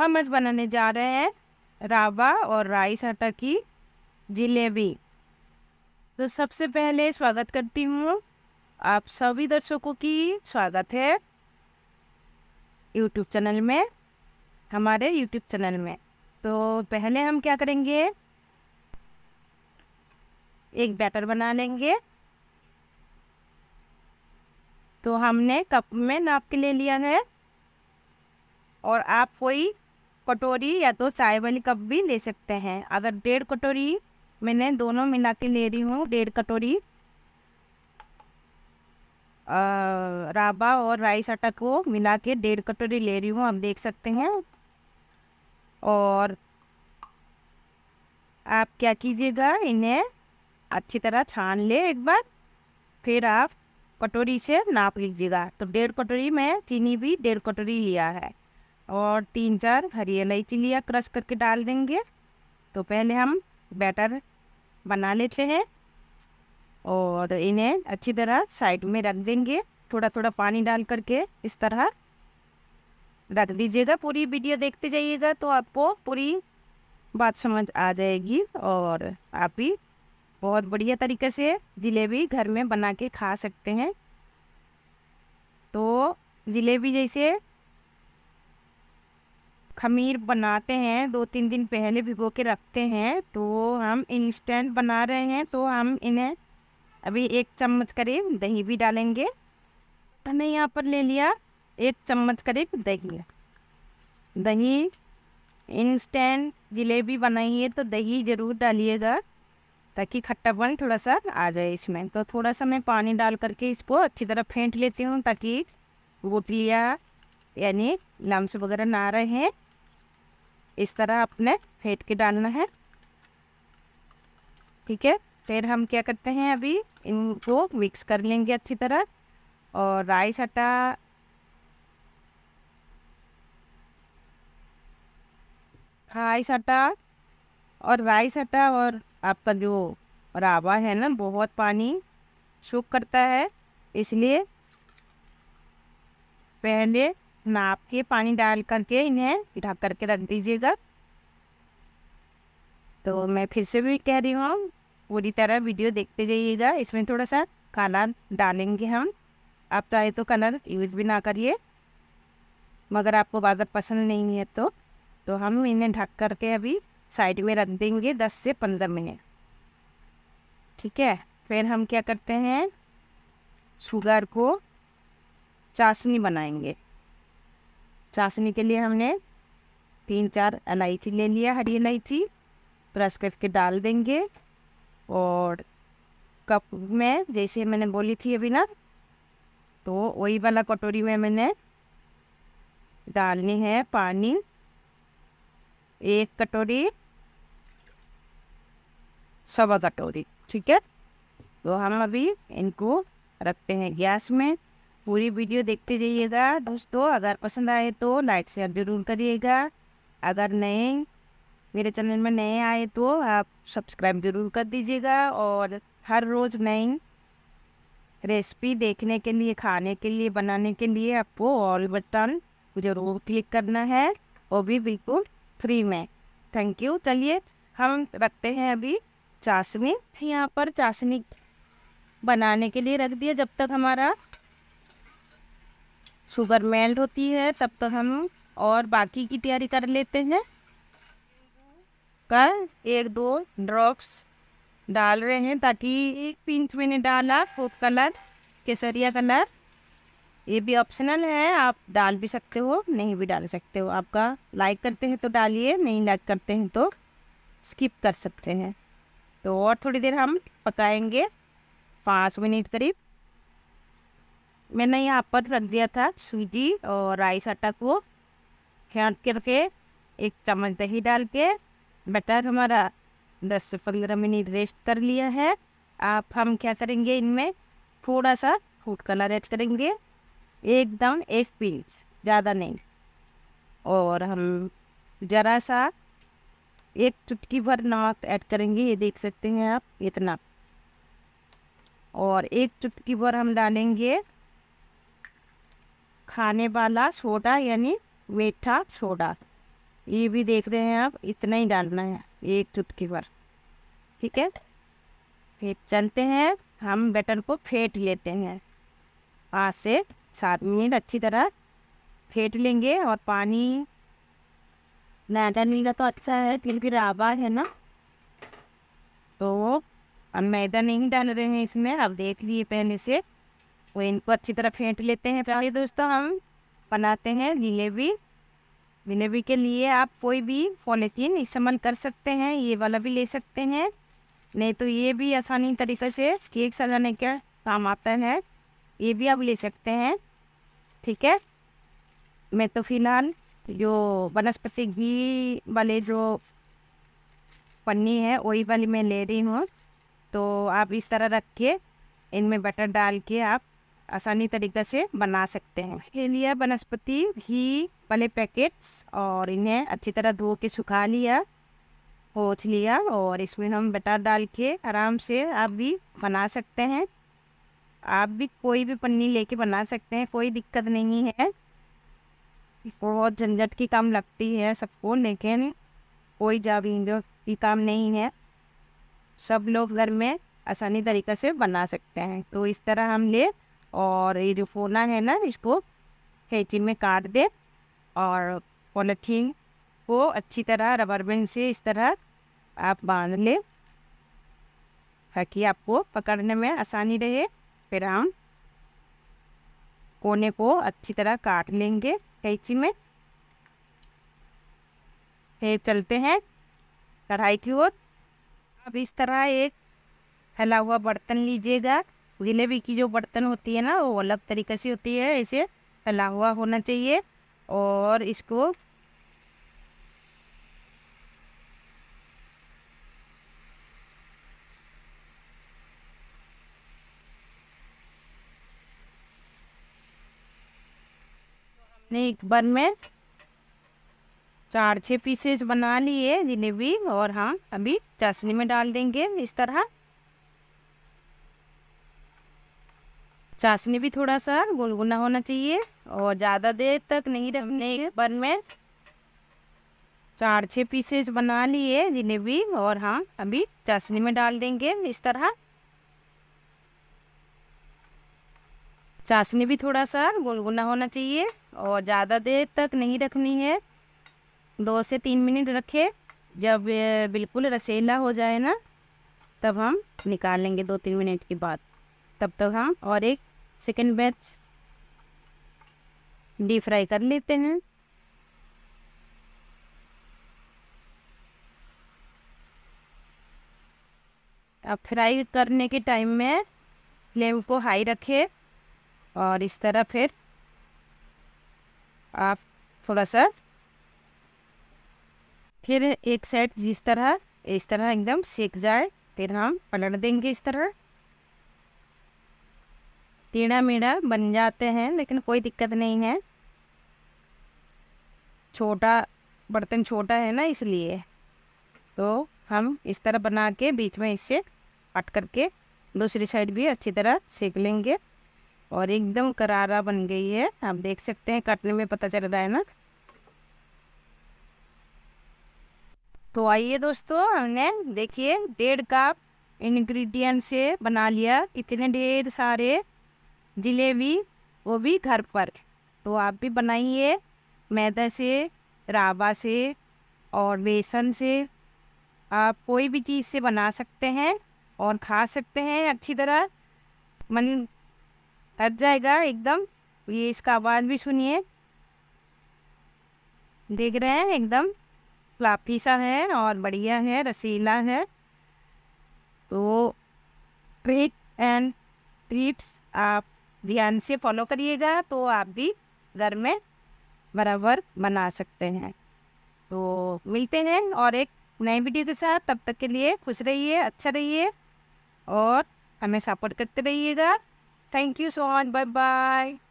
हम आज बनाने जा रहे हैं रावा और राइस आटा की जिलेबी तो सबसे पहले स्वागत करती हूँ आप सभी दर्शकों की स्वागत है यूट्यूब चैनल में हमारे यूट्यूब चैनल में तो पहले हम क्या करेंगे एक बैटर बना लेंगे तो हमने कप में नाप के ले लिया है और आप कोई कटोरी या तो चाय वाली कप भी ले सकते हैं अगर डेढ़ कटोरी मैंने दोनों मिला के ले रही हूँ डेढ़ कटोरी राबा और राइस आटा को मिला के डेढ़ कटोरी ले रही हूँ आप देख सकते हैं और आप क्या कीजिएगा इन्हें अच्छी तरह छान ले एक बार फिर आप कटोरी से नाप लीजिएगा तो डेढ़ कटोरी में चीनी भी डेढ़ कटोरी लिया है और तीन चार हरी इलायची लिया क्रश करके डाल देंगे तो पहले हम बैटर बना लेते हैं और इन्हें अच्छी तरह साइड में रख देंगे थोड़ा थोड़ा पानी डाल करके इस तरह रख दीजिएगा पूरी वीडियो देखते जाइएगा तो आपको पूरी बात समझ आ जाएगी और आप भी बहुत बढ़िया तरीके से जलेबी घर में बना के खा सकते हैं तो जलेबी जैसे खमीर बनाते हैं दो तीन दिन पहले भिगो के रखते हैं तो हम इंस्टेंट बना रहे हैं तो हम इन्हें अभी एक चम्मच करीब दही भी डालेंगे मैंने यहाँ पर ले लिया एक चम्मच करीब दही दही इंस्टेंट जलेबी बनाइए तो दही ज़रूर डालिएगा ताकि खट्टापन थोड़ा सा आ जाए इसमें तो थोड़ा सा मैं पानी डाल करके इसको अच्छी तरह फेंट लेती हूँ ताकि गोटिया यानी लम्स वगैरह ना रहे इस तरह आपने फेंट के डालना है ठीक है फिर हम क्या करते हैं अभी इनको मिक्स कर लेंगे अच्छी तरह और राइस आटा राइस आटा और राइस आटा और आपका जो रावा है ना बहुत पानी सूख करता है इसलिए पहले नाप के पानी डाल करके इन्हें ढक करके रख दीजिएगा तो मैं फिर से भी कह रही हूँ पूरी तरह वीडियो देखते जाइएगा इसमें थोड़ा सा काला डालेंगे हम आप चाहे तो कलर यूज भी ना करिए मगर आपको बाजार पसंद नहीं है तो तो हम इन्हें ढक करके अभी साइड में रख देंगे दस से पंद्रह मिनट ठीक है फिर हम क्या करते हैं शुगर को चाशनी बनाएंगे चाशनी के लिए हमने तीन चार इलायची ले लिया हरी इलायची क्रश करके डाल देंगे और कप में जैसे मैंने बोली थी अभी ना तो वही वाला कटोरी में मैंने डालनी है पानी एक कटोरी सवा कटोरी ठीक है तो हम अभी इनको रखते हैं गैस में पूरी वीडियो देखते रहिएगा दोस्तों अगर पसंद आए तो लाइक शेयर ज़रूर करिएगा अगर नए मेरे चैनल में नए आए तो आप सब्सक्राइब ज़रूर कर दीजिएगा और हर रोज़ नई रेसिपी देखने के लिए खाने के लिए बनाने के लिए आपको ऑल बटन ज़रूर क्लिक करना है वो भी बिल्कुल फ्री में थैंक यू चलिए हम रखते हैं अभी चाशनी यहाँ पर चाशनी बनाने के लिए रख दिया जब तक हमारा शुगर मेल्ट होती है तब तक तो हम और बाकी की तैयारी कर लेते हैं का एक दो ड्रॉप्स डाल रहे हैं ताकि एक पिंच मैंने डाला फूड कलर केसरिया कलर ये भी ऑप्शनल है आप डाल भी सकते हो नहीं भी डाल सकते हो आपका लाइक करते हैं तो डालिए नहीं लाइक करते हैं तो स्किप कर सकते हैं तो और थोड़ी देर हम पकाएंगे पाँच मिनट करीब मैंने यहाँ पर रख दिया था सूजी और राइस आटा को फेंट करके एक चम्मच दही डाल के बटर हमारा दस से पंद्रह मिनट रेस्ट कर लिया है आप हम क्या करेंगे इनमें थोड़ा सा फूड कलर ऐड करेंगे एकदम एक पिंच ज़्यादा नहीं और हम ज़रा सा एक चुटकी भर नमक ऐड करेंगे ये देख सकते हैं आप इतना और एक चुटकी भर हम डालेंगे खाने वाला सोडा यानी मीठा सोडा ये भी देख रहे हैं आप इतना ही डालना है एक चुटकी भर ठीक है फिर चलते हैं हम बैटर को फेंट लेते हैं आज से सात मिनट अच्छी तरह फेंट लेंगे और पानी मैदानी का तो अच्छा है क्योंकि राबा है ना तो हम मैदा नहीं डाल रहे हैं इसमें अब देख लिए पहले से वो इनको अच्छी तरह फेंट लेते हैं चलिए दोस्तों हम बनाते हैं जिलेबी जिलेबी के लिए आप कोई भी पॉलीथीन इस्तेमाल कर सकते हैं ये वाला भी ले सकते हैं नहीं तो ये भी आसानी तरीके से केक सजाने का काम आता है ये भी आप ले सकते हैं ठीक है मैं तो फिलहाल जो वनस्पति घी वाले जो पन्नी है वही वाली मैं ले रही हूँ तो आप इस तरह रख के इनमें बटर डाल के आप आसानी तरीके से बना सकते हैं इसके लिए वनस्पति घी वाले पैकेट्स और इन्हें अच्छी तरह धो के सुखा लिया पोछ लिया और इसमें हम बटर डाल के आराम से आप भी बना सकते हैं आप भी कोई भी पन्नी लेके बना सकते हैं कोई दिक्कत नहीं है बहुत झंझट की काम लगती है सबको लेकिन कोई जावींदो की काम नहीं है सब लोग घर में आसानी तरीके से बना सकते हैं तो इस तरह हम ले और ये जो फोना है ना इसको हैची में काट दे और पॉलिथीन को अच्छी तरह रबर बैंड से इस तरह आप बांध ले ताकि आपको पकड़ने में आसानी रहे फिर हम कोने को अच्छी तरह काट लेंगे कैची में फिर चलते हैं कढ़ाई की ओर अब इस तरह एक फैला हुआ बर्तन लीजिएगा जिलेबी की जो बर्तन होती है ना वो अलग तरीके से होती है इसे फैला हुआ होना चाहिए और इसको ने एक बार में चार छः पीसेस बना लिए जिलेबी और हम हाँ, अभी चाशनी में डाल देंगे इस तरह चाशनी भी थोड़ा सा गुनगुना होना चाहिए और ज़्यादा देर तक नहीं रखने पर मैं चार छः पीसेस बना लिए जिन्हें भी और हाँ अभी चाशनी में डाल देंगे इस तरह चाशनी भी थोड़ा सा गुनगुना होना चाहिए और ज़्यादा देर तक नहीं रखनी है दो से तीन मिनट रखें जब बिल्कुल रसेला हो जाए ना तब हम निकाल लेंगे दो तीन मिनट के बाद तब तक हम हाँ, और एक सेकेंड बैच डीप फ्राई कर लेते हैं अब फ्राई करने के टाइम में फ्लेम को हाई रखें और इस तरह फिर आप थोड़ा सा फिर एक साइड जिस तरह इस तरह एकदम सेक जाए फिर हम पलट देंगे इस तरह टीढ़ा मीढ़ा बन जाते हैं लेकिन कोई दिक्कत नहीं है छोटा बर्तन छोटा है ना इसलिए तो हम इस तरह बना के बीच में इससे कट करके दूसरी साइड भी अच्छी तरह सेक लेंगे और एकदम करारा बन गई है आप देख सकते हैं काटने में पता चल रहा है ना तो आइए दोस्तों हमने देखिए डेढ़ कप इन्ग्रीडियंट से बना लिया इतने ढेर सारे जिलेबी वो भी घर पर तो आप भी बनाइए मैदा से रावा से और बेसन से आप कोई भी चीज़ से बना सकते हैं और खा सकते हैं अच्छी तरह मन हट जाएगा एकदम ये इसका आवाज़ भी सुनिए देख रहे हैं एकदम फ्लाफी सा है और बढ़िया है रसीला है तो ट्रिक एंड ट्रीट्स आप ध्यान से फॉलो करिएगा तो आप भी घर में बराबर बना सकते हैं तो मिलते हैं और एक नए वीडियो के साथ तब तक के लिए खुश रहिए अच्छा रहिए और हमें सपोर्ट करते रहिएगा thank you so much bye bye